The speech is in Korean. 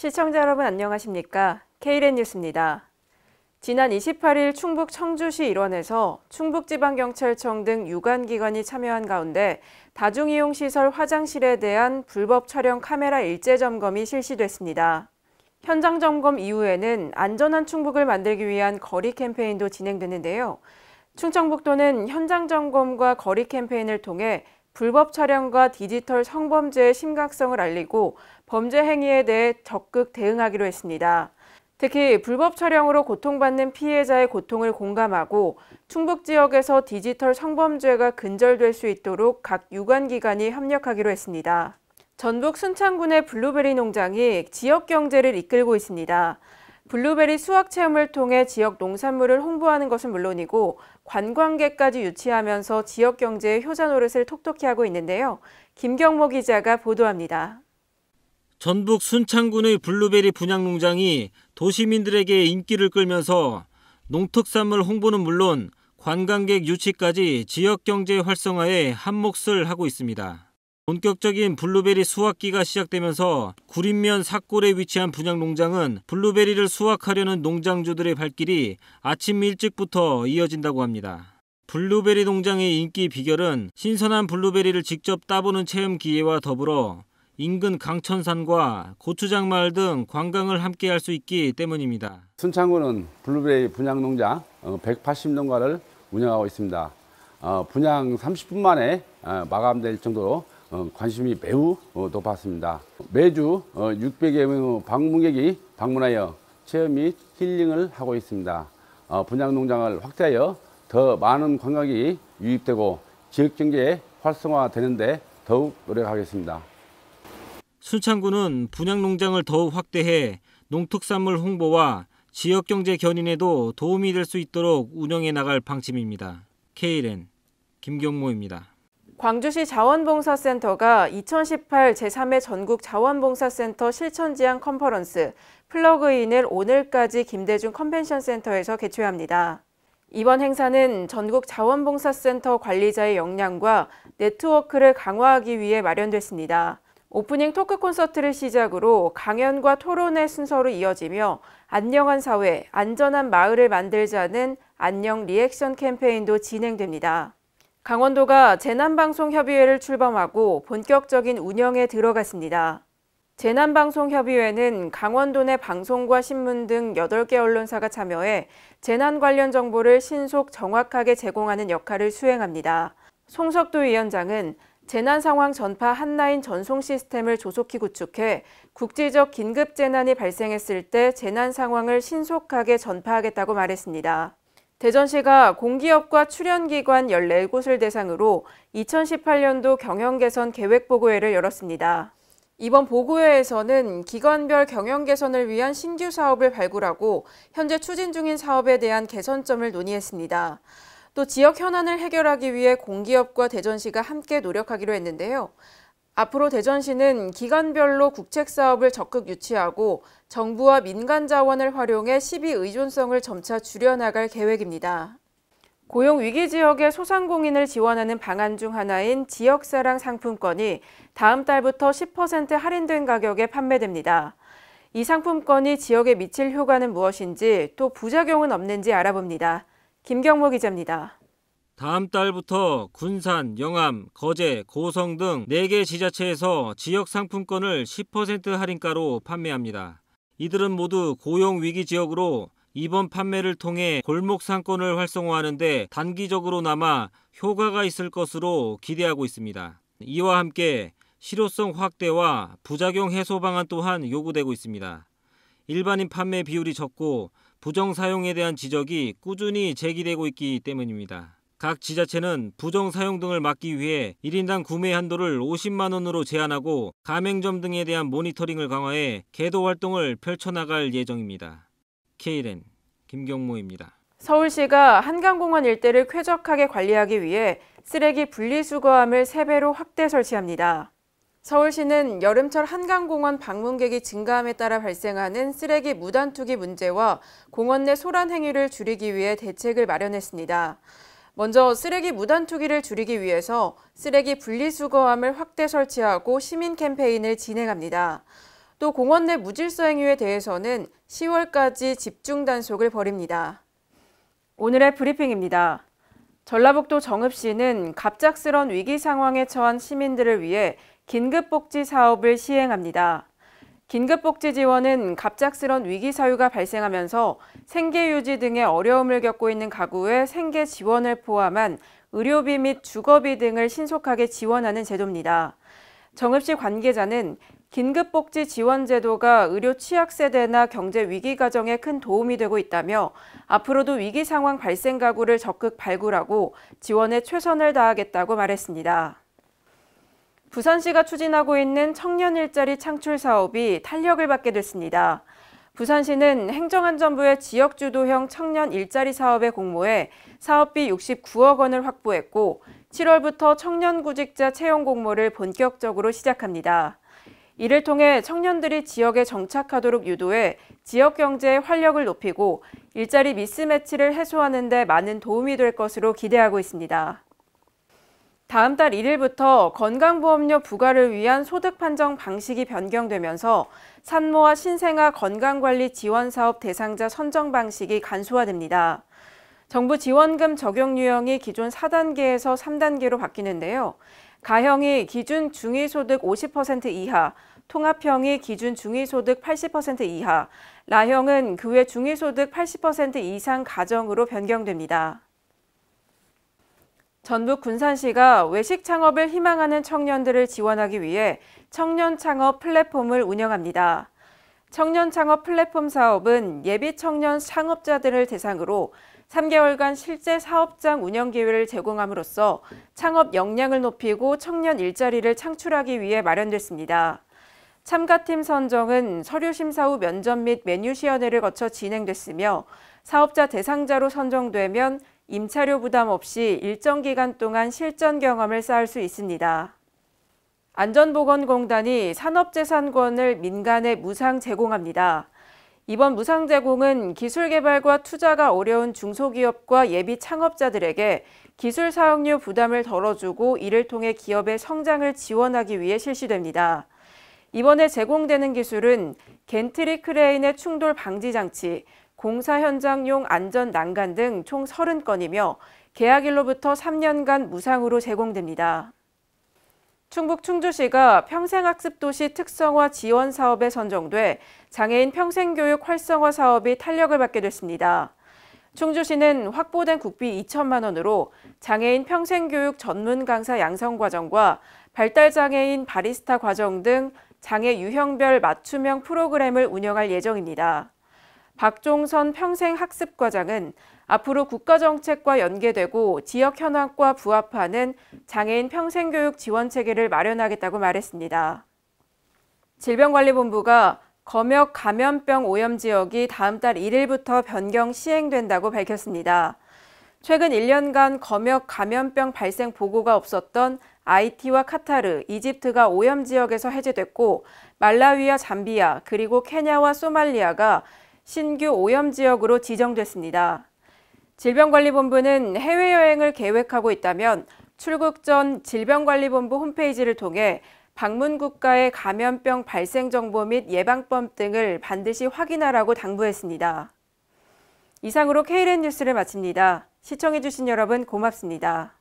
시청자 여러분 안녕하십니까? KLN 뉴스입니다. 지난 28일 충북 청주시 일원에서 충북지방경찰청 등 유관기관이 참여한 가운데 다중이용시설 화장실에 대한 불법 촬영 카메라 일제 점검이 실시됐습니다. 현장 점검 이후에는 안전한 충북을 만들기 위한 거리 캠페인도 진행되는데요. 충청북도는 현장 점검과 거리 캠페인을 통해 불법 촬영과 디지털 성범죄의 심각성을 알리고 범죄 행위에 대해 적극 대응하기로 했습니다. 특히 불법 촬영으로 고통받는 피해자의 고통을 공감하고 충북 지역에서 디지털 성범죄가 근절될 수 있도록 각 유관기관이 협력하기로 했습니다. 전북 순창군의 블루베리 농장이 지역 경제를 이끌고 있습니다. 블루베리 수확 체험을 통해 지역 농산물을 홍보하는 것은 물론이고 관광객까지 유치하면서 지역 경제의 효자 노릇을 톡톡히 하고 있는데요. 김경모 기자가 보도합니다. 전북 순창군의 블루베리 분양 농장이 도시민들에게 인기를 끌면서 농특산물 홍보는 물론 관광객 유치까지 지역 경제 활성화에 한몫을 하고 있습니다. 본격적인 블루베리 수확기가 시작되면서 구림면 삭골에 위치한 분양농장은 블루베리를 수확하려는 농장주들의 발길이 아침 일찍부터 이어진다고 합니다. 블루베리 농장의 인기 비결은 신선한 블루베리를 직접 따보는 체험 기회와 더불어 인근 강천산과 고추장 마을 등 관광을 함께 할 수 있기 때문입니다. 순창군은 블루베리 분양 농장 180농가를 어, 운영하고 있습니다. 어, 분양 30분 만에 어, 마감될 정도로 어, 관심이 매우 어, 높았습니다. 매주 600여 어, 명 방문객이 방문하여 체험 및 힐링을 하고 있습니다. 분양농장을 확대하여 더 많은 관광이 유입되고 지역경제 활성화되는데 더욱 노력하겠습니다. 순창구는 분양농장을 더욱 확대해 농특산물 홍보와 지역경제 견인에도 도움이 될 수 있도록 운영해 나갈 방침입니다. KLN 김경모입니다. 광주시 자원봉사센터가 2018 제3회 전국 자원봉사센터 실천지향 컨퍼런스 플러그인을 오늘까지 김대중 컨벤션 센터에서 개최합니다. 이번 행사는 전국 자원봉사센터 관리자의 역량과 네트워크를 강화하기 위해 마련됐습니다. 오프닝 토크 콘서트를 시작으로 강연과 토론의 순서로 이어지며 안녕한 사회, 안전한 마을을 만들자는 안녕 리액션 캠페인도 진행됩니다. 강원도가 재난방송협의회를 출범하고 본격적인 운영에 들어갔습니다. 재난방송협의회는 강원도 내 방송과 신문 등 8개 언론사가 참여해 재난 관련 정보를 신속 정확하게 제공하는 역할을 수행합니다. 송석도 위원장은 재난 상황 전파 한라인 전송 시스템을 조속히 구축해 국제적 긴급 재난이 발생했을 때 재난 상황을 신속하게 전파하겠다고 말했습니다. 대전시가 공기업과 출연기관 14곳을 대상으로 2018년도 경영개선 계획보고회를 열었습니다. 이번 보고회에서는 기관별 경영 개선을 위한 신규 사업을 발굴하고 현재 추진 중인 사업에 대한 개선점을 논의했습니다. 또 지역 현안을 해결하기 위해 공기업과 대전시가 함께 노력하기로 했는데요. 앞으로 대전시는 기관별로 국책 사업을 적극 유치하고 정부와 민간 자원을 활용해 시비 의존성을 점차 줄여나갈 계획입니다. 고용 위기 지역의 소상공인을 지원하는 방안 중 하나인 지역사랑 상품권이 다음 달부터 10% 할인된 가격에 판매됩니다. 이 상품권이 지역에 미칠 효과는 무엇인지 또 부작용은 없는지 알아봅니다. 김경모 기자입니다. 다음 달부터 군산, 영암, 거제, 고성 등 4개 지자체에서 지역 상품권을 10% 할인가로 판매합니다. 이들은 모두 고용 위기 지역으로 이번 판매를 통해 골목 상권을 활성화하는데 단기적으로 남아 효과가 있을 것으로 기대하고 있습니다. 이와 함께 실효성 확대와 부작용 해소 방안 또한 요구되고 있습니다. 일반인 판매 비율이 적고 부정 사용에 대한 지적이 꾸준히 제기되고 있기 때문입니다. 각 지자체는 부정 사용 등을 막기 위해 1인당 구매 한도를 50만 원으로 제한하고 가맹점 등에 대한 모니터링을 강화해 계도 활동을 펼쳐나갈 예정입니다. KLN 김경모입니다. 서울시가 한강공원 일대를 쾌적하게 관리하기 위해 쓰레기 분리수거함을 3배로 확대 설치합니다. 서울시는 여름철 한강공원 방문객이 증가함에 따라 발생하는 쓰레기 무단투기 문제와 공원 내 소란 행위를 줄이기 위해 대책을 마련했습니다. 먼저 쓰레기 무단 투기를 줄이기 위해서 쓰레기 분리수거함을 확대 설치하고 시민 캠페인을 진행합니다. 또 공원 내 무질서 행위에 대해서는 10월까지 집중 단속을 벌입니다. 오늘의 브리핑입니다. 전라북도 정읍시는 갑작스런 위기 상황에 처한 시민들을 위해 긴급복지 사업을 시행합니다. 긴급복지 지원은 갑작스런 위기 사유가 발생하면서 생계 유지 등의 어려움을 겪고 있는 가구의 생계 지원을 포함한 의료비 및 주거비 등을 신속하게 지원하는 제도입니다. 정읍시 관계자는 긴급복지 지원 제도가 의료 취약 세대나 경제 위기 가정에 큰 도움이 되고 있다며 앞으로도 위기 상황 발생 가구를 적극 발굴하고 지원에 최선을 다하겠다고 말했습니다. 부산시가 추진하고 있는 청년 일자리 창출 사업이 탄력을 받게 됐습니다. 부산시는 행정안전부의 지역주도형 청년 일자리 사업에 공모해 사업비 69억 원을 확보했고 7월부터 청년 구직자 채용 공모를 본격적으로 시작합니다. 이를 통해 청년들이 지역에 정착하도록 유도해 지역 경제의 활력을 높이고 일자리 미스매치를 해소하는 데 많은 도움이 될 것으로 기대하고 있습니다. 다음 달 1일부터 건강보험료 부과를 위한 소득 판정 방식이 변경되면서 산모와 신생아 건강관리 지원사업 대상자 선정 방식이 간소화됩니다. 정부 지원금 적용 유형이 기존 4단계에서 3단계로 바뀌는데요. 가형이 기준 중위소득 50% 이하, 통합형이 기준 중위소득 80% 이하, 라형은 그 외 중위소득 80% 이상 가정으로 변경됩니다. 전북 군산시가 외식 창업을 희망하는 청년들을 지원하기 위해 청년 창업 플랫폼을 운영합니다. 청년 창업 플랫폼 사업은 예비 청년 창업자들을 대상으로 3개월간 실제 사업장 운영 기회를 제공함으로써 창업 역량을 높이고 청년 일자리를 창출하기 위해 마련됐습니다. 참가팀 선정은 서류 심사 후 면접 및 메뉴 시연회를 거쳐 진행됐으며 사업자 대상자로 선정되면 임차료 부담 없이 일정 기간 동안 실전 경험을 쌓을 수 있습니다. 안전보건공단이 산업재산권을 민간에 무상 제공합니다. 이번 무상 제공은 기술 개발과 투자가 어려운 중소기업과 예비 창업자들에게 기술 사업료 부담을 덜어주고 이를 통해 기업의 성장을 지원하기 위해 실시됩니다. 이번에 제공되는 기술은 겐트리 크레인의 충돌 방지 장치, 공사 현장용 안전 난간 등 총 30건이며 계약일로부터 3년간 무상으로 제공됩니다. 충북 충주시가 평생학습도시 특성화 지원 사업에 선정돼 장애인 평생교육 활성화 사업이 탄력을 받게 됐습니다. 충주시는 확보된 국비 2천만 원으로 장애인 평생교육 전문 강사 양성 과정과 발달장애인 바리스타 과정 등 장애 유형별 맞춤형 프로그램을 운영할 예정입니다. 박종선 평생학습과장은 앞으로 국가정책과 연계되고 지역 현황과 부합하는 장애인 평생교육 지원체계를 마련하겠다고 말했습니다. 질병관리본부가 검역 감염병 오염 지역이 다음 달 1일부터 변경 시행된다고 밝혔습니다. 최근 1년간 검역 감염병 발생 보고가 없었던 아이티와 카타르, 이집트가 오염 지역에서 해제됐고 말라위와 잠비아, 그리고 케냐와 소말리아가 신규 오염 지역으로 지정됐습니다. 질병관리본부는 해외여행을 계획하고 있다면 출국 전 질병관리본부 홈페이지를 통해 방문 국가의 감염병 발생 정보 및 예방법 등을 반드시 확인하라고 당부했습니다. 이상으로 KLN 뉴스를 마칩니다. 시청해주신 여러분 고맙습니다.